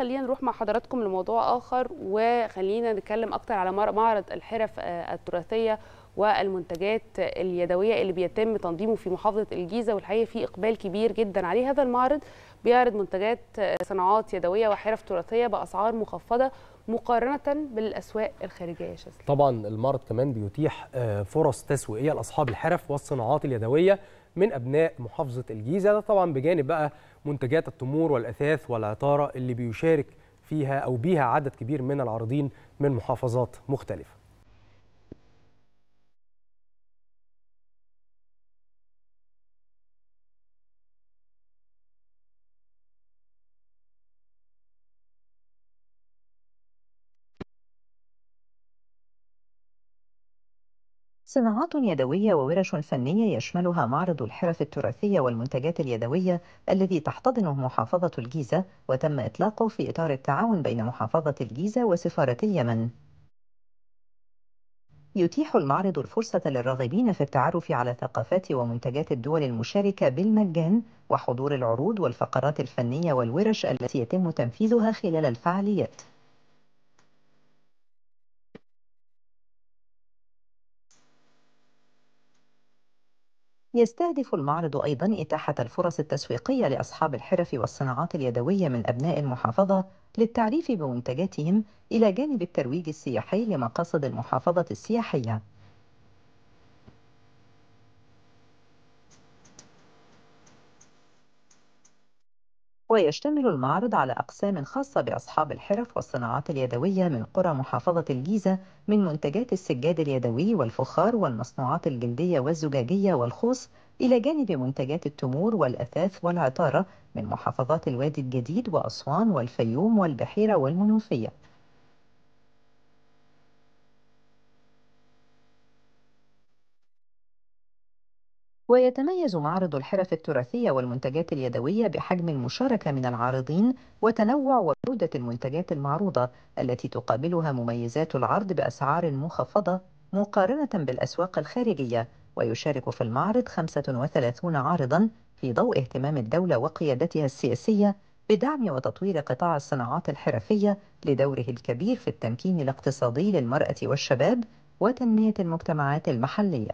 خلينا نروح مع حضراتكم لموضوع اخر وخلينا نتكلم اكتر على معرض الحرف آه، التراثيه والمنتجات اليدويه اللي بيتم تنظيمه في محافظه الجيزه والحقيقه في اقبال كبير جدا عليه هذا المعرض بيعرض منتجات آه، صناعات يدويه وحرف تراثيه باسعار مخفضه مقارنه بالاسواق الخارجيه شاسل. طبعا المعرض كمان بيتيح آه، فرص تسويقيه لاصحاب الحرف والصناعات اليدويه من ابناء محافظه الجيزه ده طبعا بجانب بقى منتجات التمور والاثاث والعطاره اللي بيشارك فيها او بيها عدد كبير من العارضين من محافظات مختلفه صناعات يدوية وورش فنية يشملها معرض الحرف التراثية والمنتجات اليدوية الذي تحتضنه محافظة الجيزة وتم إطلاقه في إطار التعاون بين محافظة الجيزة وسفارة اليمن يتيح المعرض الفرصة للراغبين في التعرف على ثقافات ومنتجات الدول المشاركة بالمجان وحضور العروض والفقرات الفنية والورش التي يتم تنفيذها خلال الفعاليات يستهدف المعرض أيضا إتاحة الفرص التسويقية لأصحاب الحرف والصناعات اليدوية من أبناء المحافظة للتعريف بمنتجاتهم إلى جانب الترويج السياحي لمقاصد المحافظة السياحية ويشتمل المعرض على أقسام خاصة بأصحاب الحرف والصناعات اليدوية من قرى محافظة الجيزة من منتجات السجاد اليدوي والفخار والمصنوعات الجلدية والزجاجية والخوص إلى جانب منتجات التمور والأثاث والعطارة من محافظات الوادي الجديد وأسوان والفيوم والبحيرة والمنوفية ويتميز معرض الحرف التراثية والمنتجات اليدوية بحجم المشاركة من العارضين وتنوع وجودة المنتجات المعروضة التي تقابلها مميزات العرض بأسعار مخفضة مقارنة بالأسواق الخارجية ويشارك في المعرض 35 عارضا في ضوء اهتمام الدولة وقيادتها السياسية بدعم وتطوير قطاع الصناعات الحرفية لدوره الكبير في التمكين الاقتصادي للمرأة والشباب وتنمية المجتمعات المحلية